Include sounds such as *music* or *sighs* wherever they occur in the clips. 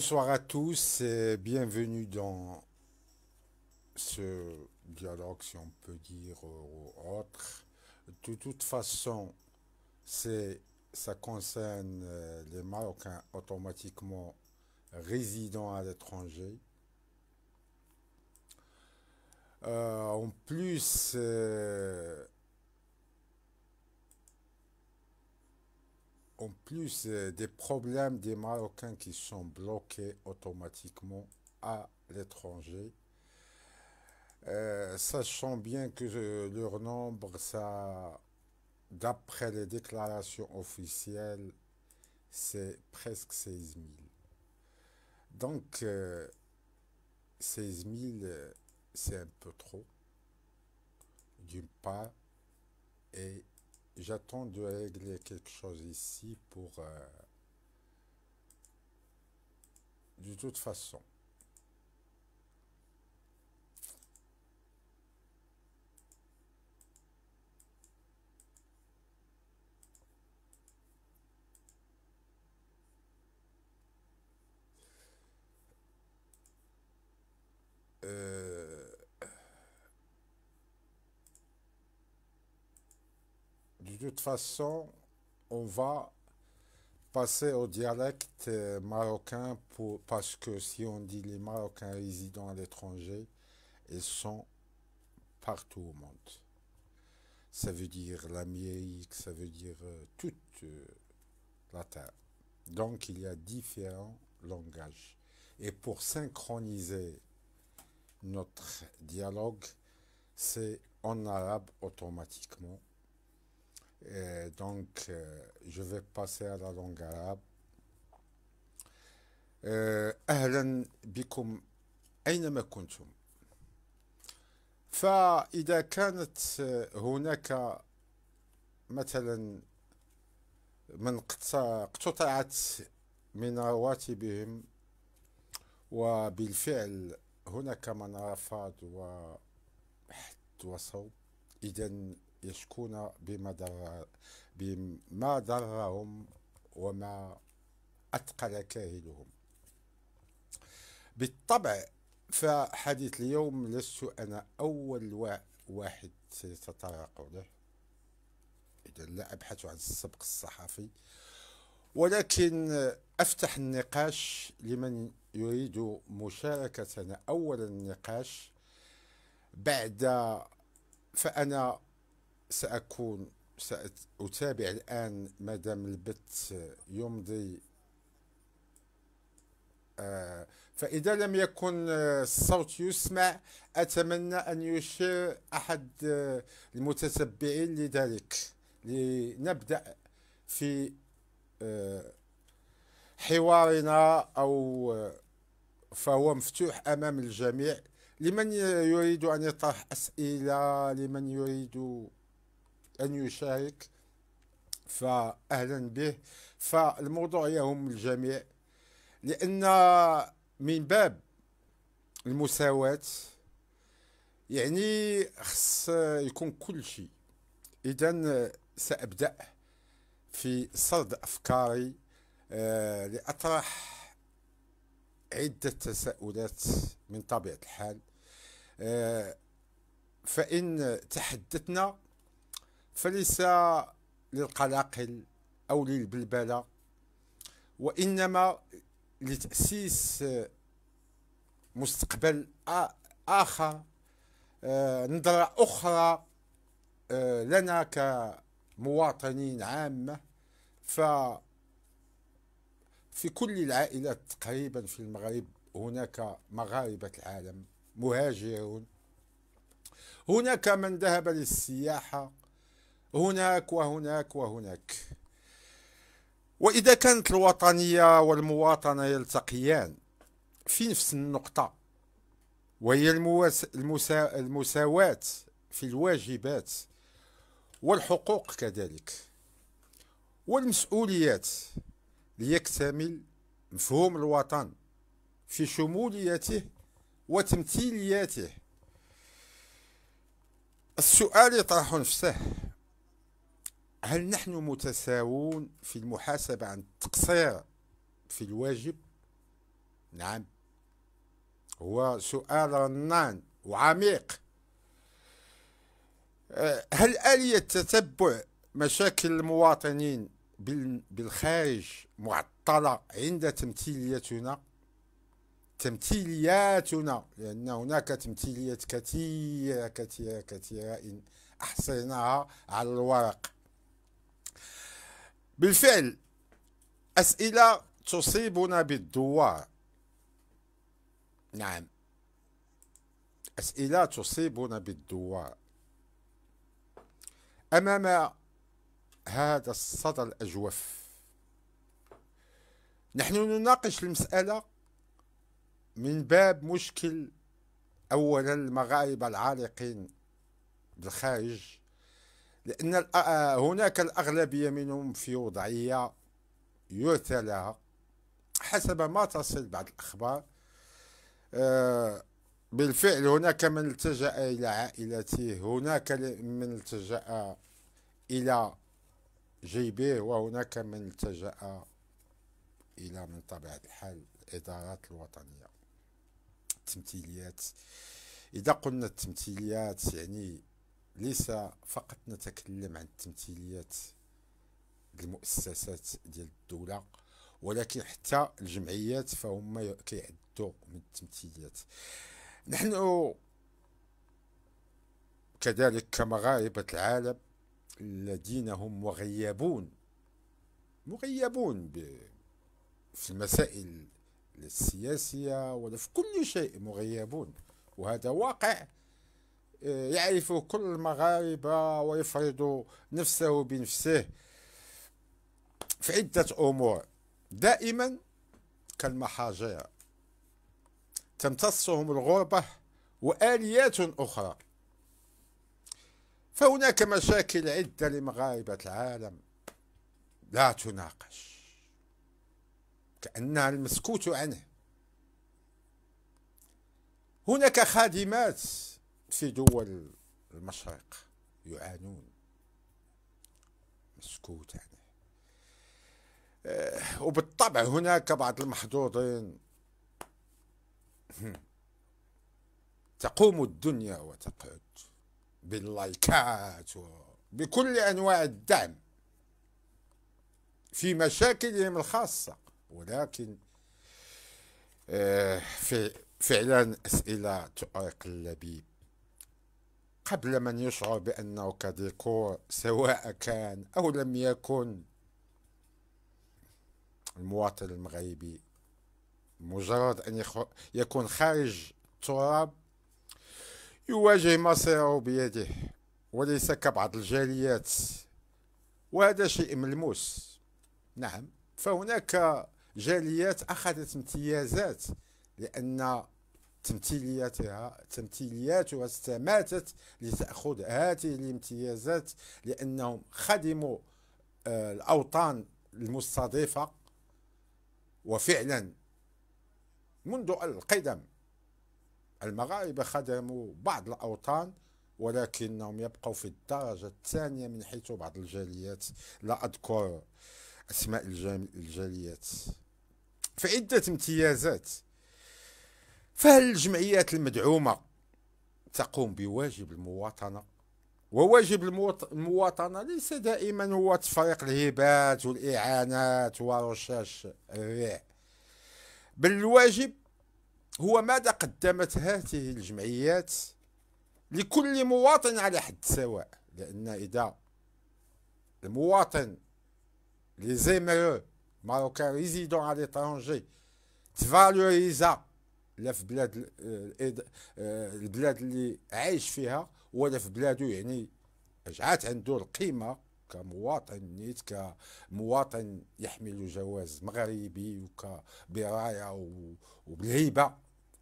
Bonsoir à tous et bienvenue dans ce dialogue, si on peut dire, ou autre. De toute façon, c'est ça concerne euh, les Marocains automatiquement résidant à l'étranger. Euh, en plus, euh, en plus euh, des problèmes des Marocains qui sont bloqués automatiquement à l'étranger, euh, sachant bien que euh, leur nombre, ça, d'après les déclarations officielles, c'est presque 16 000. Donc, 16 000, c'est un peu trop, d'une part, et J'attends de régler quelque chose ici pour... Euh, de toute façon. façon, on va passer au dialecte euh, marocain pour, parce que si on dit les Marocains résidant à l'étranger, ils sont partout au monde. Ça veut dire l'Amérique, ça veut dire euh, toute euh, la Terre. Donc il y a différents langages. Et pour synchroniser notre dialogue, c'est en arabe automatiquement Et euh, donc, euh, je vais passer à la langue arabe. أهلا بكم أينما كنتم. فإذا كانت هناك مثلا من اقتطعت من رواتبهم وبالفعل هناك من رفض وحد وصوب إذا يشكون بما در بما ضرهم وما أثقل كاهلهم بالطبع فحديث اليوم لست أنا أول واحد سيتطرق له إذا لا أبحث عن السبق الصحفي ولكن أفتح النقاش لمن يريد مشاركتنا أول النقاش بعد فأنا سأكون سأتابع الآن مدام البت يمضي آه، فإذا لم يكن الصوت يسمع أتمنى أن يشير أحد المتتبعين لذلك لنبدأ في آه، حوارنا أو آه، فهو مفتوح أمام الجميع لمن يريد أن يطرح أسئلة لمن يريد أن يشارك فأهلا به فالموضوع يهم الجميع لأن من باب المساواة يعني خص يكون كل شيء إذا سأبدأ في سرد أفكاري آه، لأطرح عدة تساؤلات من طبيعة الحال آه، فإن تحدثنا فليس للقلاقل أو للبلبلة وإنما لتأسيس مستقبل آخر آه، نظرة أخرى آه، لنا كمواطنين عامة ف في كل العائلات تقريبا في المغرب هناك مغاربة العالم مهاجرون هناك من ذهب للسياحة هناك وهناك وهناك وإذا كانت الوطنية والمواطنة يلتقيان في نفس النقطة وهي المواس... المسا... المساواة في الواجبات والحقوق كذلك والمسؤوليات ليكتمل مفهوم الوطن في شموليته وتمثيلياته السؤال يطرح نفسه هل نحن متساوون في المحاسبة عن التقصير في الواجب؟ نعم هو سؤال رنان وعميق أه، هل آلية تتبع مشاكل المواطنين بالخارج معطلة عند تمثيليتنا تمثيلياتنا لأن هناك تمثيليات كثيرة كثيرة كثيرة إن أحصيناها على الورق بالفعل أسئلة تصيبنا بالدوار نعم أسئلة تصيبنا بالدوار أمام هذا الصدى الأجوف نحن نناقش المسألة من باب مشكل أولا المغاربة العالقين بالخارج لأن آه، هناك الأغلبية منهم في وضعية يرثى لها حسب ما تصل بعض الأخبار آه، بالفعل هناك من التجأ إلى عائلته هناك من التجأ إلى جيبه وهناك من التجأ إلى من طبيعة الحال الإدارات الوطنية التمثيليات إذا قلنا التمثيليات يعني ليس فقط نتكلم عن التمثيليات المؤسسات ديال الدولة ولكن حتى الجمعيات فهم كيعدوا من التمثيليات نحن كذلك كمغاربة العالم الذين هم مغيبون مغيبون في المسائل السياسية ولا في كل شيء مغيبون وهذا واقع يعرف كل المغاربة ويفرض نفسه بنفسه في عدة أمور دائما كالمحاجر تمتصهم الغربة وآليات أخرى فهناك مشاكل عدة لمغاربة العالم لا تناقش كأنها المسكوت عنه هناك خادمات في دول المشرق يعانون مسكوت يعني آه، وبالطبع هناك بعض المحظوظين تقوم الدنيا وتقعد باللايكات وبكل انواع الدعم في مشاكلهم الخاصه ولكن آه، في فعلا اسئله تؤرق اللبيب قبل من يشعر بأنه كديكور سواء كان أو لم يكن المواطن المغربي مجرد أن يكون خارج التراب يواجه مصيره بيده وليس كبعض الجاليات وهذا شيء ملموس نعم فهناك جاليات أخذت امتيازات لأن تمثيلياتها تمثيلياتها استماتت لتأخذ هذه الامتيازات لأنهم خدموا آه، الأوطان المستضيفة وفعلا منذ القدم المغاربة خدموا بعض الأوطان ولكنهم يبقوا في الدرجة الثانية من حيث بعض الجاليات لا أذكر أسماء الجاليات فعدة امتيازات فالجمعيات المدعومة تقوم بواجب المواطنة وواجب المواطنة ليس دائما هو تفريق الهبات والإعانات ورشاش الريح بل الواجب هو ماذا قدمت هذه الجمعيات لكل مواطن على حد سواء لأن إذا المواطن لي زيمرو ماروكان ريزيدون على ليترونجي تفالوريزا لا في بلاد آه، آه، البلاد اللي عايش فيها ولا في بلاده يعني رجعات عنده القيمه كمواطن نيت كمواطن يحمل جواز مغربي وكبرايه وبالهيبه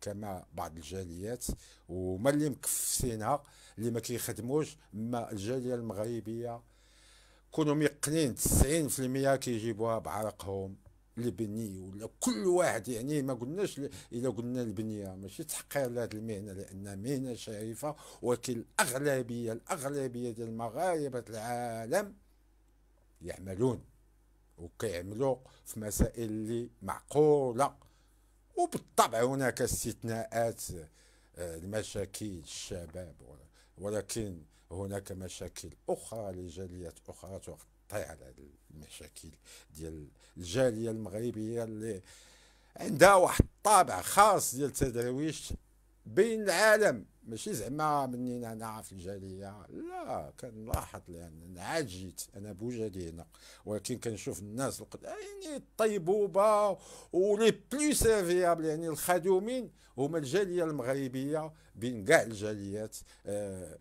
كما بعض الجاليات وما اللي مكفسينها اللي ما كيخدموش ما الجاليه المغربيه كونوا ميقنين 90% كيجيبوها بعرقهم البني ولا كل واحد يعني ما قلناش الا قلنا البنيه ماشي تحقير لهذه المهنه لانها مهنه شريفه ولكن الاغلبيه الاغلبيه ديال المغاربه العالم يعملون وكيعملوا في مسائل اللي معقوله وبالطبع هناك استثناءات آه، المشاكل الشباب ولكن هناك مشاكل اخرى لجاليات اخرى تغطى طيح على المشاكل ديال الجاليه المغربيه اللي عندها واحد الطابع خاص ديال التدرويش بين العالم ماشي زعما منين انا في الجاليه لا كنلاحظ لان جيت انا بوجدي هنا ولكن كنشوف الناس القد... يعني الطيبوبه ولي بلو سيرفيابل يعني الخادومين هما الجاليه المغربيه بين كاع الجاليات آه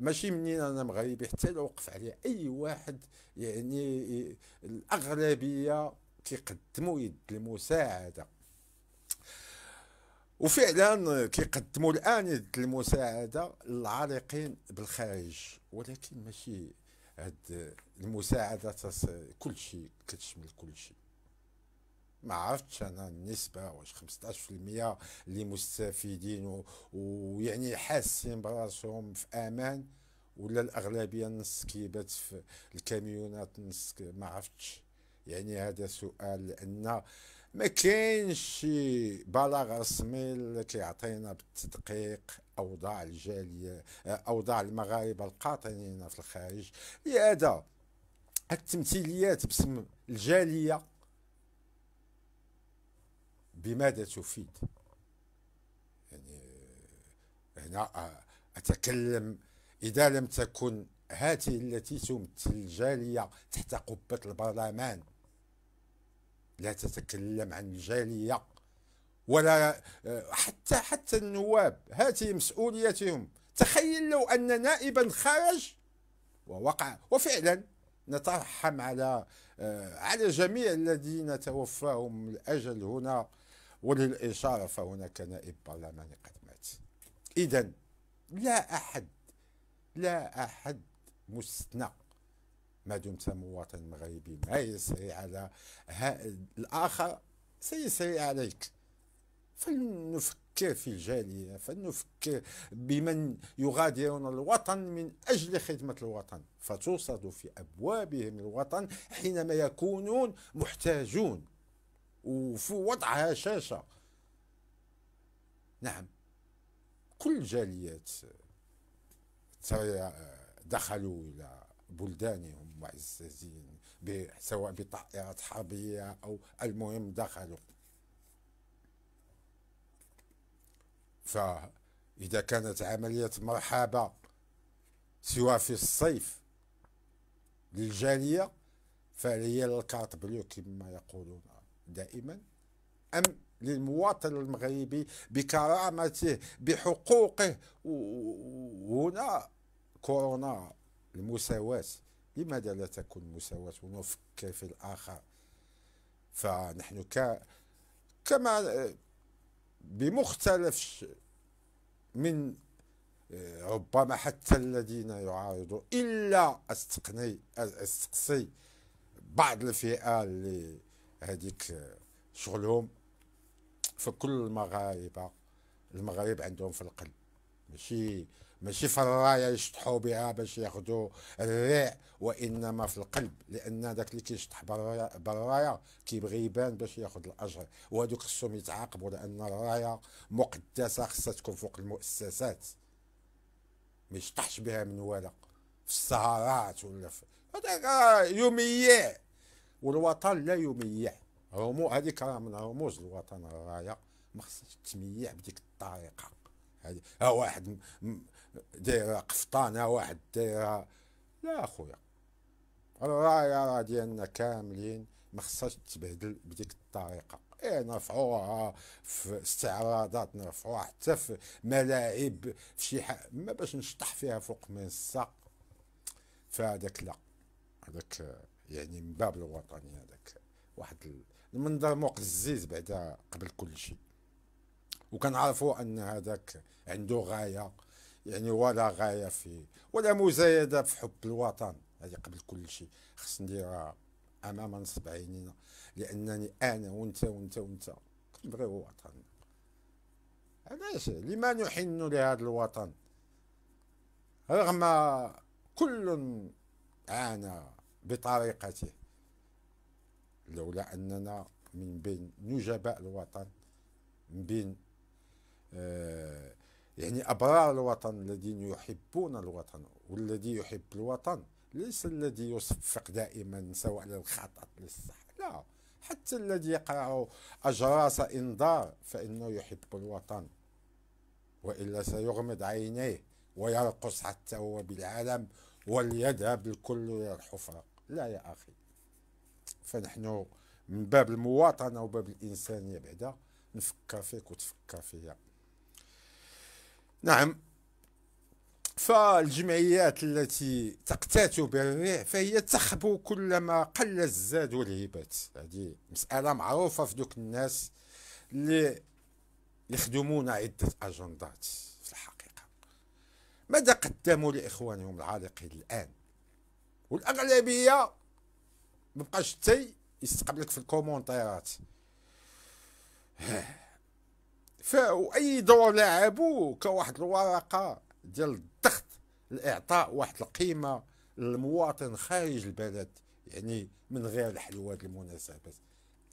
ماشي منين انا مغربي حتى لو وقف عليه اي واحد يعني الاغلبيه كيقدموا يد المساعده وفعلا كيقدموا الان يد المساعده للعالقين بالخارج ولكن ماشي هاد المساعده كل شيء كتشمل كل شيء ما عرفتش انا النسبه واش 15% اللي مستفيدين ويعني حاسين براسهم في امان ولا الاغلبيه نص كيبات في الكاميونات نص ما عرفتش يعني هذا سؤال لان ما كاينش شي بلاغ رسمي اللي كيعطينا بالتدقيق اوضاع الجاليه اوضاع المغاربه القاطنين في الخارج لهذا التمثيليات باسم الجاليه بماذا تفيد يعني آه، هنا آه، أتكلم إذا لم تكن هذه التي تمثل الجالية تحت قبة البرلمان لا تتكلم عن الجالية ولا آه، حتى حتى النواب هذه مسؤوليتهم تخيل لو أن نائبا خرج ووقع وفعلا نترحم على على جميع الذين توفاهم الأجل هنا وللإشارة فهناك نائب برلماني قد مات إذا لا أحد لا أحد مستثنى ما دمت مواطن مغربي ما يسري على الآخر سيسري عليك فلنفكر في الجالية فلنفكر بمن يغادرون الوطن من أجل خدمة الوطن فتوصد في أبوابهم الوطن حينما يكونون محتاجون وفي وضع هشاشه نعم كل الجاليات دخلوا الى بلدانهم معززين سواء بطائرات حربيه او المهم دخلوا فاذا كانت عمليه مرحبه سواء في الصيف للجاليه فهي الكارت بلو كما يقولون دائما أم للمواطن المغربي بكرامته بحقوقه وهنا كورونا المساواة لماذا لا تكون مساواة ونفكر في الآخر فنحن ك كما بمختلف من آه، ربما حتى الذين يعارضون إلا استقني استقصي بعض الفئة اللي هذيك آه، شغلهم فكل المغاربه المغرب عندهم في القلب ماشي ماشي في الرايه يشطحوا بها باش ياخذوا الريع وانما في القلب لان داك اللي كيشطح بالرايه كيبغي يبان باش ياخذ الاجر وهذوك خصهم يتعاقبوا لان الرايه مقدسه خصها تكون فوق المؤسسات ما يشطحش بها من ولا في السهرات ولا في هذاك يوميه والوطن لا يميع رمو هذه راه من رموز الوطن الرايه ما خصش تميع بديك الطريقه هذه ها واحد دايره ها واحد دايره لا اخويا الرايه راه ديالنا كاملين ما خصهاش تبهدل بديك الطريقه ايه نرفعوها في استعراضات نرفعوها حتى في ملاعب في شي حاجه ما باش نشطح فيها فوق منصه فهذاك لا هذاك يعني من باب الوطني هذاك واحد المنظر مقزز بعدا قبل كل شيء وكنعرفوا ان هذاك عنده غايه يعني ولا غايه في ولا مزايده في حب الوطن هذه قبل كل شيء خص نديرها امام نصب عينينا لانني انا وانت وانت وانت كنبغيو الوطن علاش لما نحن لهذا الوطن رغم كل أنا بطريقته لولا أننا من بين نجباء الوطن من بين آه يعني أبرار الوطن الذين يحبون الوطن والذي يحب الوطن ليس الذي يصفق دائما سواء للخطأ للصح لا حتى الذي يقرأ أجراس إنذار فإنه يحب الوطن وإلا سيغمض عينيه ويرقص حتى هو بالعالم وليذهب الكل الحفرة لا يا أخي فنحن من باب المواطنة وباب الإنسانية بعدا نفكر فيك وتفكر فيا نعم فالجمعيات التي تقتات بالريع فهي تخبو كلما قل الزاد والهبات هذه مسألة معروفة في دوك الناس اللي يخدمون عدة أجندات ماذا قدموا لإخوانهم العالقين الآن والأغلبية مبقاش حتى يستقبلك في الكومونتيرات *sighs* فأي دور لعبوا كواحد الورقة ديال الضغط لإعطاء واحد القيمة للمواطن خارج البلد يعني من غير الحلوات المناسبات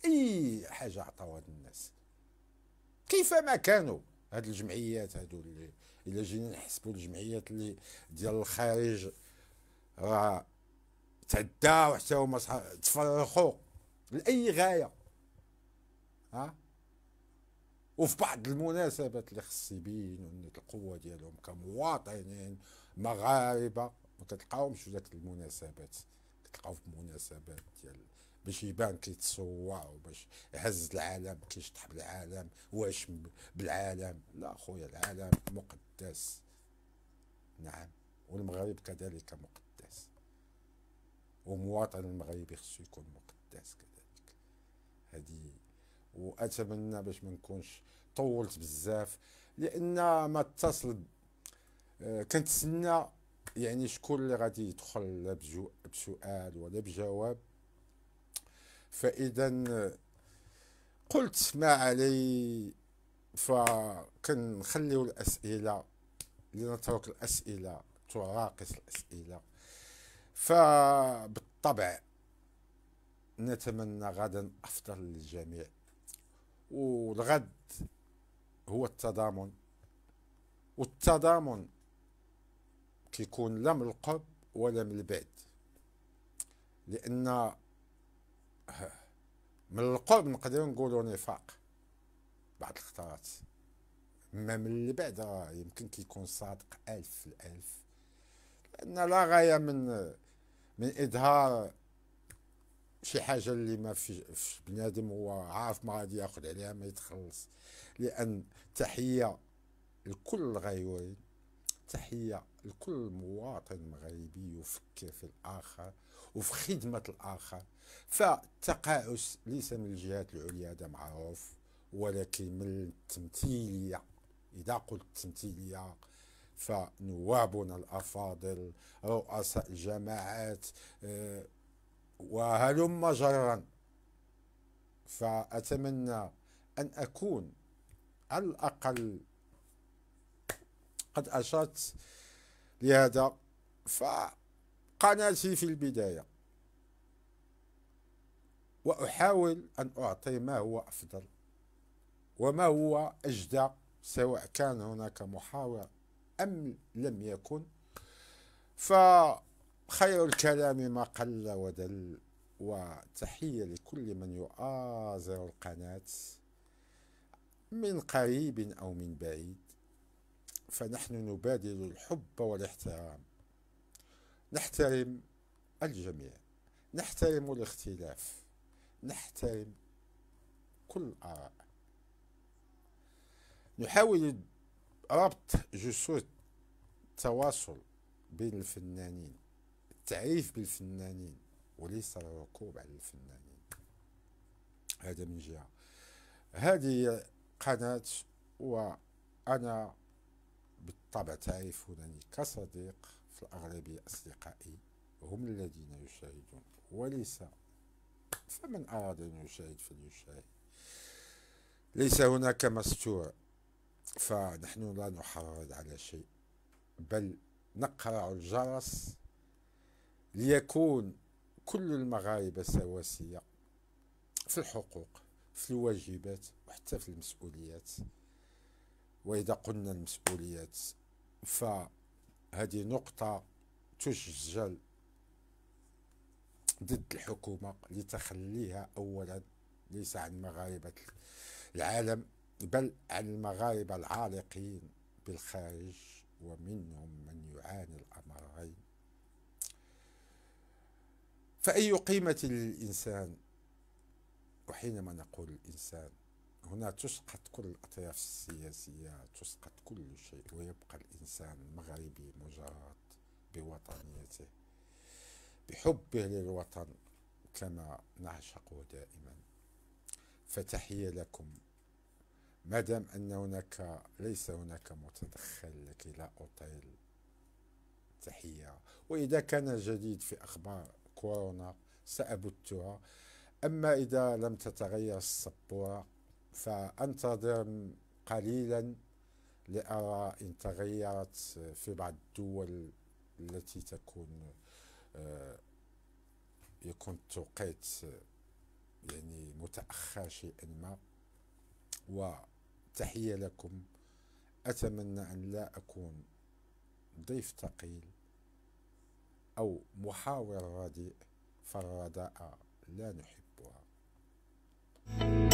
اي حاجه عطاوها الناس كيف ما كانوا هاد الجمعيات هادو اللي الا جينا نحسبوا الجمعيات اللي ديال الخارج راه تعداو حتى هما تفرقوا لاي غايه ها وفي بعض المناسبات اللي خص يبينوا القوه ديالهم كمواطنين مغاربه ما كتلقاهمش في ذاك المناسبات كتلقاو في مناسبات ديال باش يبان كيتصوع وباش يهز العالم كيشطح بالعالم واش بالعالم لا خويا العالم مقدس مقدس نعم والمغرب كذلك مقدس ومواطن المغربي خصو يكون مقدس كذلك هذه واتمنى باش ما نكونش طولت بزاف لان ما اتصل آه، كنتسنى يعني شكون اللي غادي يدخل لا بسؤال ولا بجواب فاذا قلت ما علي فكنخليو الاسئله لنترك الاسئله تراقص الاسئله فبالطبع نتمنى غدا افضل للجميع والغد هو التضامن والتضامن كيكون لا من القرب ولا من البعد لان من القرب نقدر نقولوا نفاق بعض الخطرات اما من اللي بعد يمكن كيكون صادق الف في الالف لان لا غايه من من اظهار شي حاجه اللي ما في, في بنادم هو عارف ما غادي ياخذ عليها ما يتخلص لان تحيه لكل الغيورين تحيه لكل مواطن مغربي يفكر في الاخر وفي خدمه الاخر فالتقاعس ليس من الجهات العليا هذا معروف ولكن من التمثيلية إذا قلت تمثيلية فنوابنا الأفاضل رؤساء الجماعات آه، وهلم جرا فأتمنى أن أكون على الأقل قد أشرت لهذا فقناتي في البداية وأحاول أن أعطي ما هو أفضل وما هو أجدى سواء كان هناك محاور أم لم يكن فخير الكلام ما قل ودل وتحية لكل من يؤازر القناة من قريب أو من بعيد فنحن نبادل الحب والاحترام نحترم الجميع نحترم الاختلاف نحترم كل الآراء نحاول ربط جسور التواصل بين الفنانين التعريف بالفنانين وليس الركوب على الفنانين هذا من جهة هذه قناة وأنا بالطبع تعرفونني كصديق في الأغلبية أصدقائي هم الذين يشاهدون وليس فمن أراد أن يشاهد فليشاهد ليس هناك مستور فنحن لا نحرض على شيء بل نقرع الجرس ليكون كل المغاربة سواسية في الحقوق في الواجبات وحتى في المسؤوليات وإذا قلنا المسؤوليات فهذه نقطة تسجل ضد الحكومة لتخليها أولا ليس عن مغاربة العالم بل عن المغاربة العالقين بالخارج ومنهم من يعاني الأمرين فأي قيمة للإنسان وحينما نقول الإنسان هنا تسقط كل الأطياف السياسية تسقط كل شيء ويبقى الإنسان المغربي مجرد بوطنيته بحبه للوطن كما نعشقه دائما فتحية لكم ما دام أن هناك ليس هناك متدخل لكي لا أطيل تحية وإذا كان جديد في أخبار كورونا سأبتها أما إذا لم تتغير السبورة فأنتظر قليلا لأرى إن تغيرت في بعض الدول التي تكون آه، يكون التوقيت يعني متأخر شيئا ما و تحية لكم أتمنى أن لا أكون ضيف ثقيل أو محاور رديء فالرداء لا نحبها thank you